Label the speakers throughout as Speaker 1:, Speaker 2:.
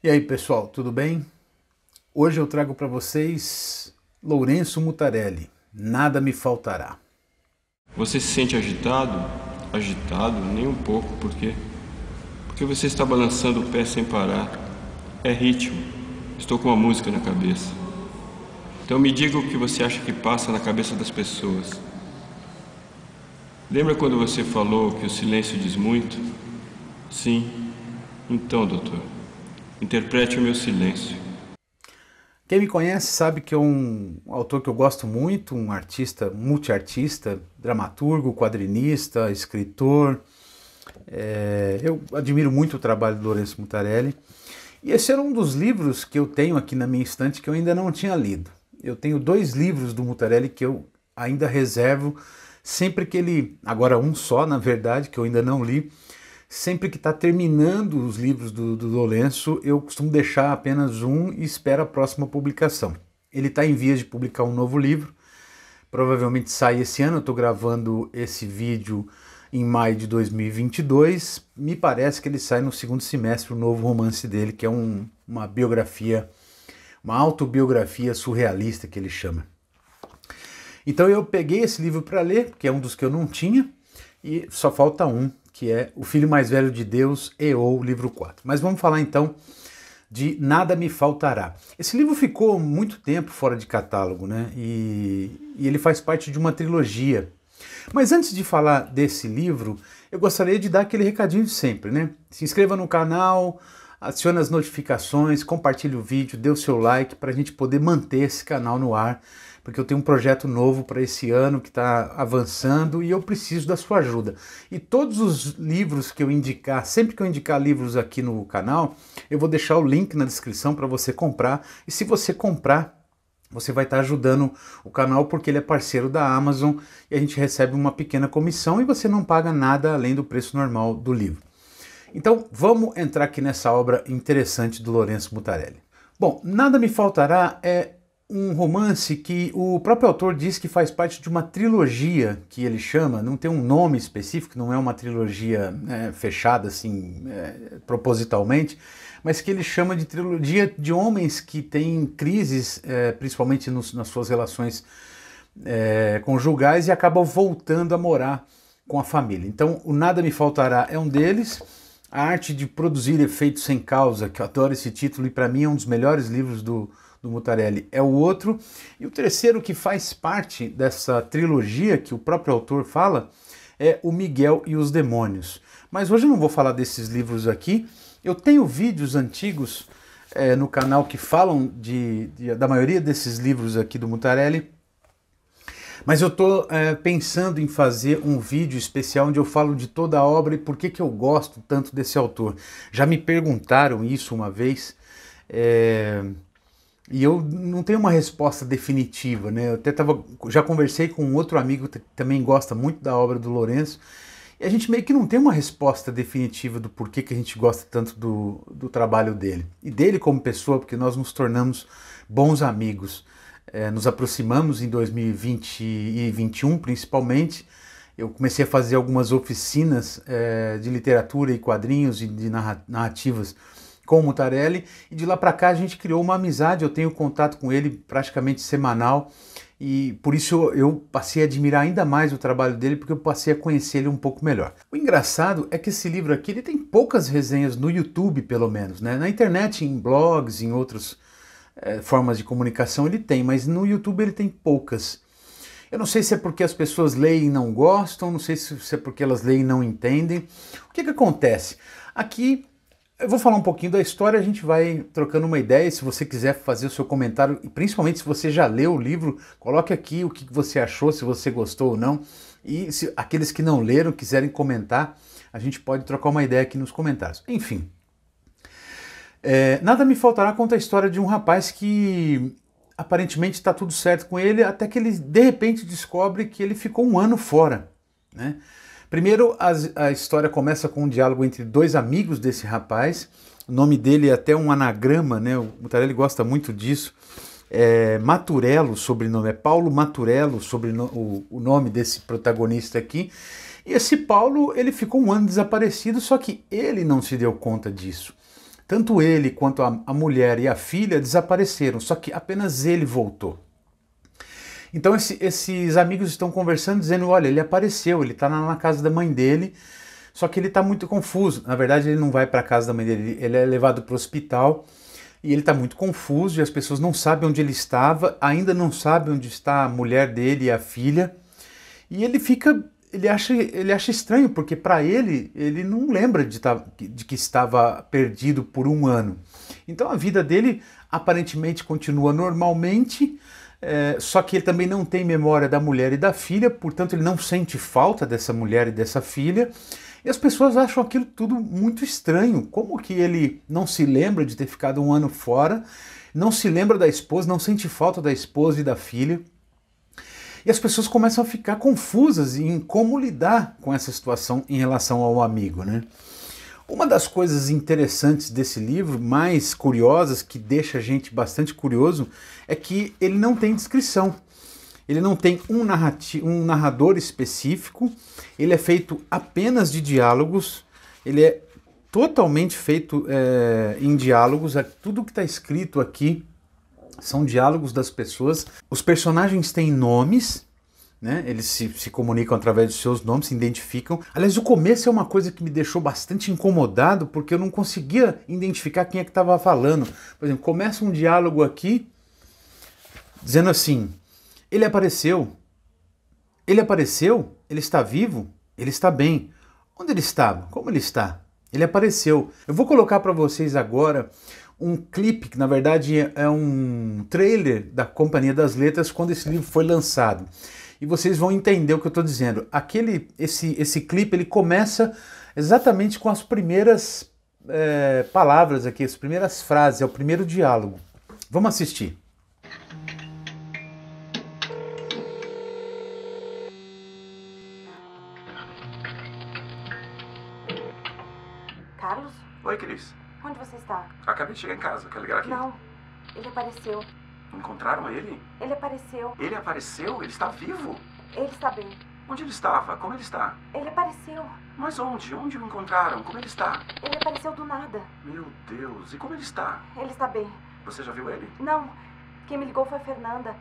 Speaker 1: E aí pessoal, tudo bem? Hoje eu trago para vocês Lourenço Mutarelli, Nada Me Faltará. Você se sente agitado? Agitado? Nem um pouco, por quê? Porque você está balançando o pé sem parar. É ritmo. Estou com uma música na cabeça. Então me diga o que você acha que passa na cabeça das pessoas. Lembra quando você falou que o silêncio diz muito? Sim. Então, doutor. Interprete o meu silêncio. Quem me conhece sabe que é um autor que eu gosto muito, um artista, multiartista, dramaturgo, quadrinista, escritor. É, eu admiro muito o trabalho do Lourenço Mutarelli. E esse era um dos livros que eu tenho aqui na minha estante que eu ainda não tinha lido. Eu tenho dois livros do Mutarelli que eu ainda reservo sempre que ele. Agora, um só, na verdade, que eu ainda não li Sempre que está terminando os livros do, do Lourenço, eu costumo deixar apenas um e espero a próxima publicação. Ele está em vias de publicar um novo livro, provavelmente sai esse ano. Eu estou gravando esse vídeo em maio de 2022. Me parece que ele sai no segundo semestre o novo romance dele, que é um, uma biografia, uma autobiografia surrealista que ele chama. Então eu peguei esse livro para ler, que é um dos que eu não tinha, e só falta um, que é O Filho Mais Velho de Deus e ou livro 4. Mas vamos falar então de Nada Me Faltará. Esse livro ficou muito tempo fora de catálogo, né? E, e ele faz parte de uma trilogia. Mas antes de falar desse livro, eu gostaria de dar aquele recadinho de sempre, né? Se inscreva no canal, acione as notificações, compartilhe o vídeo, dê o seu like para a gente poder manter esse canal no ar porque eu tenho um projeto novo para esse ano que está avançando e eu preciso da sua ajuda. E todos os livros que eu indicar, sempre que eu indicar livros aqui no canal, eu vou deixar o link na descrição para você comprar. E se você comprar, você vai estar tá ajudando o canal porque ele é parceiro da Amazon e a gente recebe uma pequena comissão e você não paga nada além do preço normal do livro. Então vamos entrar aqui nessa obra interessante do Lourenço Mutarelli. Bom, Nada Me Faltará é um romance que o próprio autor diz que faz parte de uma trilogia que ele chama, não tem um nome específico, não é uma trilogia é, fechada assim é, propositalmente, mas que ele chama de trilogia de homens que têm crises, é, principalmente nos, nas suas relações é, conjugais, e acabam voltando a morar com a família. Então, o Nada Me Faltará é um deles. A arte de produzir efeitos sem causa, que eu adoro esse título e para mim é um dos melhores livros do, do Mutarelli é o outro. E o terceiro que faz parte dessa trilogia que o próprio autor fala é O Miguel e os Demônios. Mas hoje eu não vou falar desses livros aqui. Eu tenho vídeos antigos é, no canal que falam de, de, da maioria desses livros aqui do Mutarelli. Mas eu estou é, pensando em fazer um vídeo especial onde eu falo de toda a obra e por que, que eu gosto tanto desse autor. Já me perguntaram isso uma vez. É, e eu não tenho uma resposta definitiva, né? Eu até tava, já conversei com um outro amigo que também gosta muito da obra do Lourenço, e a gente meio que não tem uma resposta definitiva do porquê que a gente gosta tanto do, do trabalho dele. E dele como pessoa, porque nós nos tornamos bons amigos. É, nos aproximamos em 2020 e 2021, principalmente. Eu comecei a fazer algumas oficinas é, de literatura e quadrinhos e de narrativas com o Mutarelli e de lá para cá a gente criou uma amizade. Eu tenho contato com ele praticamente semanal e por isso eu passei a admirar ainda mais o trabalho dele, porque eu passei a conhecer ele um pouco melhor. O engraçado é que esse livro aqui ele tem poucas resenhas no YouTube, pelo menos, né? Na internet, em blogs, em outras é, formas de comunicação ele tem, mas no YouTube ele tem poucas. Eu não sei se é porque as pessoas leem e não gostam, não sei se é porque elas leem e não entendem. O que, que acontece? Aqui eu vou falar um pouquinho da história, a gente vai trocando uma ideia. Se você quiser fazer o seu comentário, e principalmente se você já leu o livro, coloque aqui o que você achou, se você gostou ou não. E se aqueles que não leram quiserem comentar, a gente pode trocar uma ideia aqui nos comentários. Enfim. É, nada me faltará conta a história de um rapaz que aparentemente está tudo certo com ele, até que ele de repente descobre que ele ficou um ano fora. Né? Primeiro, a, a história começa com um diálogo entre dois amigos desse rapaz. O nome dele é até um anagrama, né? O Mutarelli gosta muito disso. É, Maturello, sobrenome, é Paulo Maturello, sobrenome, o, o nome desse protagonista aqui. E esse Paulo, ele ficou um ano desaparecido, só que ele não se deu conta disso. Tanto ele quanto a, a mulher e a filha desapareceram, só que apenas ele voltou. Então esse, esses amigos estão conversando, dizendo: olha, ele apareceu, ele está na, casa da mãe dele, só que ele está muito confuso. Na verdade, ele não vai para a casa da mãe dele, ele é levado para o hospital e ele está muito confuso e as pessoas não sabem onde ele estava, ainda não sabem onde está a mulher dele e a filha. E ele fica, ele acha, ele acha estranho, porque para ele, ele não lembra de, tá, de que estava perdido por um ano. Então a vida dele aparentemente continua normalmente, é, só que ele também não tem memória da mulher e da filha, portanto, ele não sente falta dessa mulher e dessa filha. E as pessoas acham aquilo tudo muito estranho. Como que ele não se lembra de ter ficado um ano fora, não se lembra da esposa, não sente falta da esposa e da filha? E as pessoas começam a ficar confusas em como lidar com essa situação em relação ao amigo, né? Uma das coisas interessantes desse livro, mais curiosas, que deixa a gente bastante curioso, é que ele não tem descrição. Ele não tem um, um narrador específico, ele é feito apenas de diálogos, ele é totalmente feito é, em diálogos. É, tudo que está escrito aqui são diálogos das pessoas. Os personagens têm nomes, né? Eles se, se comunicam através dos seus nomes, se identificam. Aliás, o começo é uma coisa que me deixou bastante incomodado, porque eu não conseguia identificar quem é que estava falando. Por exemplo, começa um diálogo aqui dizendo assim: ele apareceu, ele apareceu, ele está vivo, ele está bem. Onde ele estava? Como ele está? Ele apareceu. Eu vou colocar para vocês agora um clipe, que na verdade é um trailer da Companhia das Letras quando esse livro foi lançado e vocês vão entender o que eu estou dizendo. Aquele, esse, esse clipe ele começa exatamente com as primeiras é, palavras aqui, as primeiras frases, é o primeiro diálogo. Vamos assistir. Carlos? Oi, Cris. Onde você está? Acabei de chegar em casa, quer ligar aqui? Não, ele apareceu. Encontraram ele? Ele apareceu. Ele apareceu? Ele está vivo? Ele está bem. Onde ele estava? Como ele está? Ele apareceu. Mas onde? Onde o encontraram? Como ele está? Ele apareceu do nada. Meu Deus, e como ele está? Ele está bem. Você já viu ele? Não. Quem me ligou foi a Fernanda.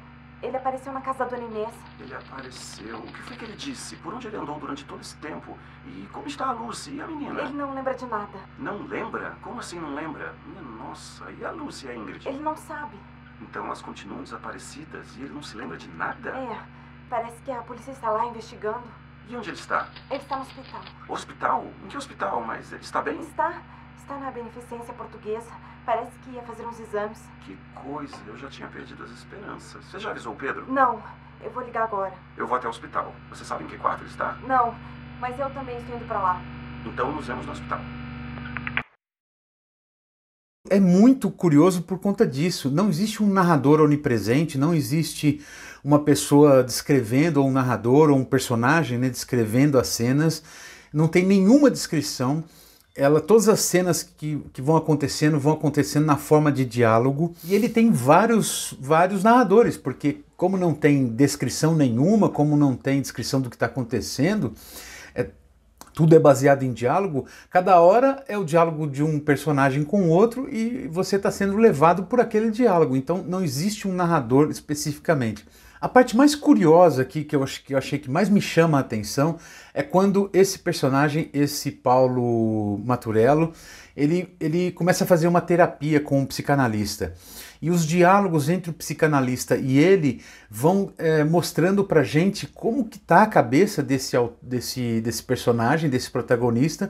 Speaker 1: Ele apareceu na casa da dona Inês. Ele apareceu. O que foi que ele disse? Por onde ele andou durante todo esse tempo? E como está a Lucy e a menina? Ele não lembra de nada. Não lembra? Como assim não lembra? Minha nossa, e a Lucy e a Ingrid? Ele não sabe. Então elas continuam desaparecidas e ele não se lembra de nada? É, parece que a polícia está lá investigando. E onde ele está? Ele está no hospital. Hospital? Em que hospital? Mas ele está bem? Está. Está na Beneficência Portuguesa. Parece que ia fazer uns exames. Que coisa, eu já tinha perdido as esperanças. Você já avisou o Pedro? Não, eu vou ligar agora. Eu vou até o hospital. Você sabe em que quarto ele está? Não, mas eu também estou indo para lá. Então nos vemos no hospital é muito curioso por conta disso. Não existe um narrador onipresente, não existe uma pessoa descrevendo, ou um narrador, ou um personagem né, descrevendo as cenas. Não tem nenhuma descrição. Ela, todas as cenas que, que vão acontecendo vão acontecendo na forma de diálogo. E ele tem vários, vários narradores, porque como não tem descrição nenhuma, como não tem descrição do que está acontecendo, é, tudo é baseado em diálogo, cada hora é o diálogo de um personagem com o outro e você está sendo levado por aquele diálogo. Então não existe um narrador especificamente. A parte mais curiosa aqui que eu, que eu achei que mais me chama a atenção é quando esse personagem, esse Paulo Maturello, ele, ele começa a fazer uma terapia com um psicanalista. E os diálogos entre o psicanalista e ele vão é, mostrando a gente como que tá a cabeça desse, desse, desse personagem, desse protagonista,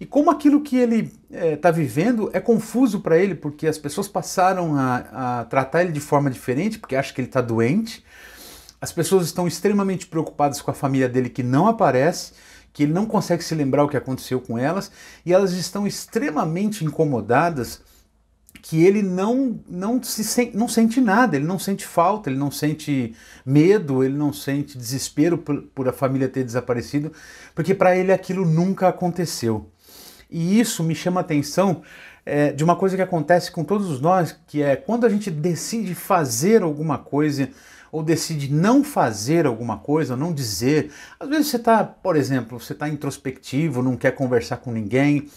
Speaker 1: e como aquilo que ele está eh, é, vivendo é confuso para ele, porque as pessoas passaram a, a tratar ele de forma diferente, porque acham que ele está doente. As pessoas estão extremamente preocupadas com a família dele que não aparece, que ele não consegue se lembrar o que aconteceu com elas, e elas estão extremamente incomodadas que ele não, não, se sen não sente nada, ele não sente falta, ele não sente medo, ele não sente desespero por, por a família ter desaparecido, porque para ele aquilo nunca aconteceu. E isso me chama a atenção é, de uma coisa que acontece com todos nós, que é quando a gente decide fazer alguma coisa ou decide não fazer alguma coisa, não dizer. Às vezes você está, por exemplo, você está introspectivo, não quer conversar com ninguém,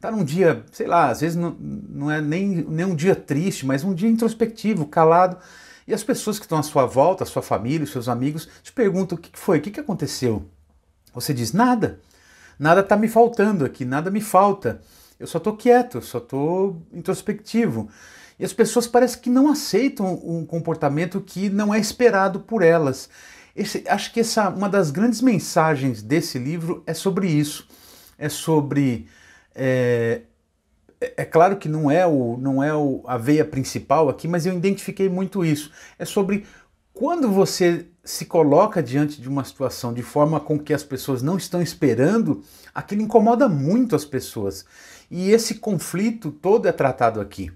Speaker 1: tá num dia, sei lá, às vezes não, não é nem, nem um dia triste, mas um dia introspectivo, calado. E as pessoas que estão à sua volta, a sua família, os seus amigos, te perguntam o que foi, o que aconteceu. Você diz nada, nada está me faltando aqui, nada me falta. Eu só estou quieto, só estou introspectivo. E as pessoas parecem que não aceitam um comportamento que não é esperado por elas. Esse, acho que essa uma das grandes mensagens desse livro é sobre isso. É sobre é, é, é claro que não é, o, não é o, a veia principal aqui, mas eu identifiquei muito isso. É sobre quando você se coloca diante de uma situação de forma com que as pessoas não estão esperando, aquilo incomoda muito as pessoas. E esse conflito todo é tratado aqui.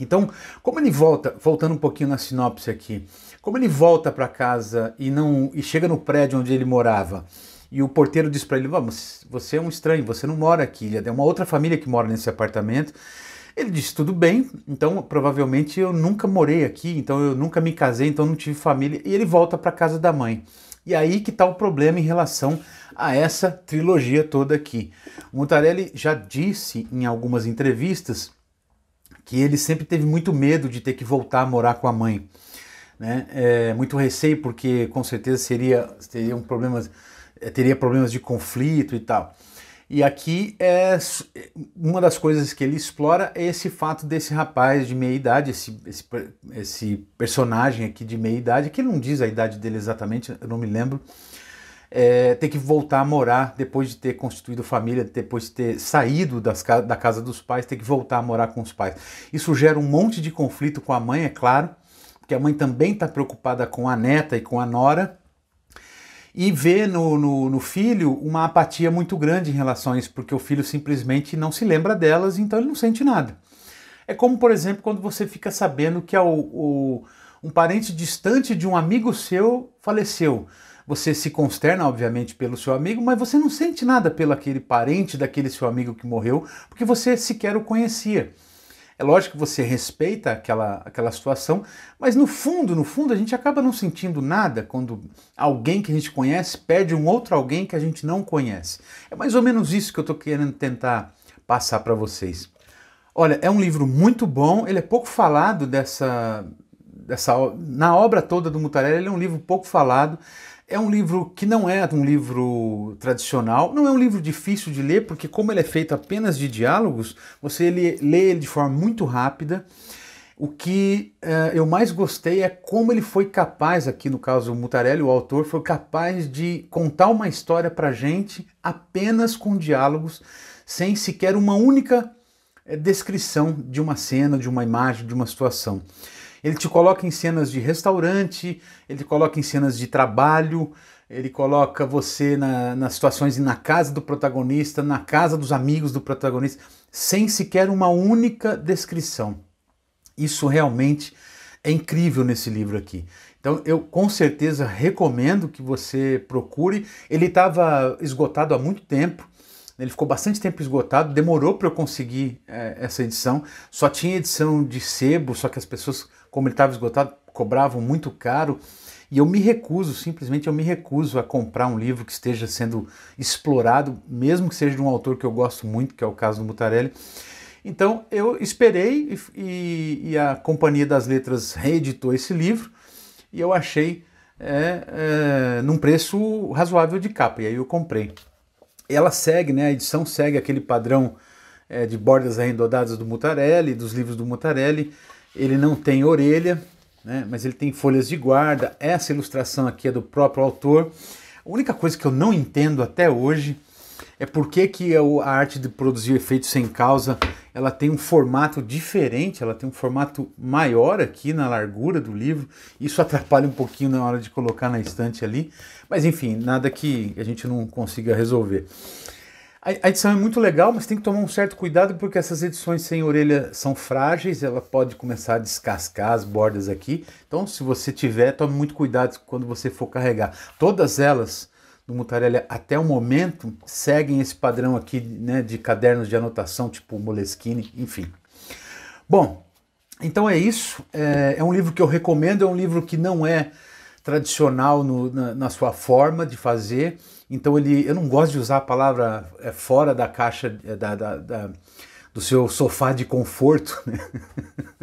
Speaker 1: Então, como ele volta, voltando um pouquinho na sinopse aqui, como ele volta para casa e não e chega no prédio onde ele morava e o porteiro disse para ele: Vamos, você é um estranho, você não mora aqui. É uma outra família que mora nesse apartamento. Ele disse: Tudo bem, então provavelmente eu nunca morei aqui, então eu nunca me casei, então não tive família. E ele volta para casa da mãe. E aí que está o problema em relação a essa trilogia toda aqui. O Mutarelli já disse em algumas entrevistas que ele sempre teve muito medo de ter que voltar a morar com a mãe. Né? É, muito receio, porque com certeza seria, um problema eh, teria problemas de conflito e tal. E aqui é eh, uma das coisas que ele explora é esse fato desse rapaz de meia idade, esse, esse, esse personagem aqui de meia idade, que ele não diz a idade dele exatamente, eu não me lembro, é, ter que voltar a morar depois de ter constituído família, depois de ter saído das, da casa dos pais, ter que voltar a morar com os pais. Isso gera um monte de conflito com a mãe, é claro, porque a mãe também está preocupada com a neta e com a nora e vê no, no, no, filho uma apatia muito grande em relação a isso, porque o filho simplesmente não se lembra delas, então ele não sente nada. É como, por exemplo, quando você fica sabendo que é o, o, um parente distante de um amigo seu faleceu. Você se consterna, obviamente, pelo seu amigo, mas você não sente nada pelo aquele parente daquele seu amigo que morreu, porque você sequer o conhecia. É lógico que você respeita aquela, aquela situação, mas no fundo, no fundo, a gente acaba não sentindo nada quando alguém que a gente conhece pede um outro alguém que a gente não conhece. É mais ou menos isso que eu estou querendo tentar passar para vocês. Olha, é um livro muito bom, ele é pouco falado dessa, dessa, na obra toda do Mutarelli, ele é um livro pouco falado. É um livro que não é um livro tradicional, não é um livro difícil de ler, porque como ele é feito apenas de diálogos, você lê, lê ele de forma muito rápida. O que uh, eu mais gostei é como ele foi capaz, aqui no caso o Mutarelli, o autor, foi capaz de contar uma história para gente apenas com diálogos, sem sequer uma única eh, descrição de uma cena, de uma imagem, de uma situação. Ele te coloca em cenas de restaurante, ele te coloca em cenas de trabalho, ele coloca você na, nas situações na casa do protagonista, na casa dos amigos do protagonista, sem sequer uma única descrição. Isso realmente é incrível nesse livro aqui. Então eu com certeza recomendo que você procure. Ele estava esgotado há muito tempo. Né? Ele ficou bastante tempo esgotado, demorou para eu conseguir é, essa edição. Só tinha edição de sebo, só que as pessoas, como ele estava esgotado, cobravam muito caro. E eu me recuso, simplesmente eu me recuso a comprar um livro que esteja sendo explorado, mesmo que seja de um autor que eu gosto muito, que é o caso do Mutarelli. Então eu esperei e, e a Companhia das Letras reeditou esse livro e eu achei é, é, num preço razoável de capa, e aí eu comprei ela segue, né, a edição segue aquele padrão é, de bordas arredondadas do Mutarelli, dos livros do Mutarelli. Ele não tem orelha, né, mas ele tem folhas de guarda. Essa ilustração aqui é do próprio autor. A única coisa que eu não entendo até hoje é por que, que é a arte de produzir efeitos sem causa ela tem um formato diferente, ela tem um formato maior aqui na largura do livro. Isso atrapalha um pouquinho na hora de colocar na estante ali, mas enfim, nada que a gente não consiga resolver. A edição é muito legal, mas tem que tomar um certo cuidado porque essas edições sem orelha são frágeis, ela pode começar a descascar as bordas aqui. Então, se você tiver, tome muito cuidado quando você for carregar. Todas elas do Mutarelli até o momento seguem esse padrão aqui né, de cadernos de anotação, tipo Moleskine, enfim. Bom, então é isso. É, é, um livro que eu recomendo, é um livro que não é tradicional no, na, na, sua forma de fazer. Então ele, eu não gosto de usar a palavra é, fora da caixa é, da, da, da, do seu sofá de conforto. Né?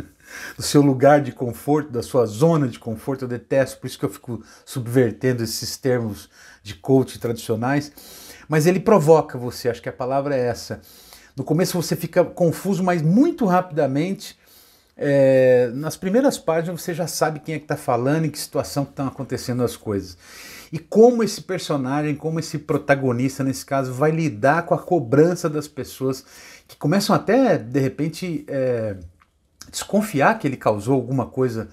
Speaker 1: do seu lugar de conforto, da sua zona de conforto. Eu detesto, por isso que eu fico subvertendo esses termos de coach tradicionais. Mas ele provoca você, acho que a palavra é essa. No começo você fica confuso, mas muito rapidamente, é, nas primeiras páginas, você já sabe quem é que está falando em que situação que estão acontecendo as coisas. E como esse personagem, como esse protagonista, nesse caso, vai lidar com a cobrança das pessoas que começam até, de repente, é, desconfiar que ele causou alguma coisa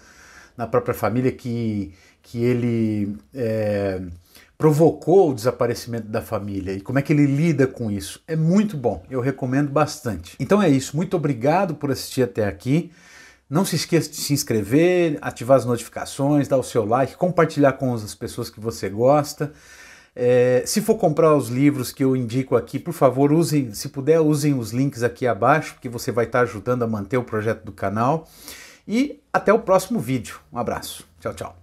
Speaker 1: na própria família, que, que ele é, provocou o desaparecimento da família e como é que ele lida com isso. É muito bom, eu recomendo bastante. Então é isso, muito obrigado por assistir até aqui. Não se esqueça de se inscrever, ativar as notificações, dar o seu like, compartilhar com as pessoas que você gosta. É, se for comprar os livros que eu indico aqui, por favor, usem, se puder, usem os links aqui abaixo, porque você vai estar ajudando a manter o projeto do canal. E até o próximo vídeo. Um abraço. Tchau, tchau.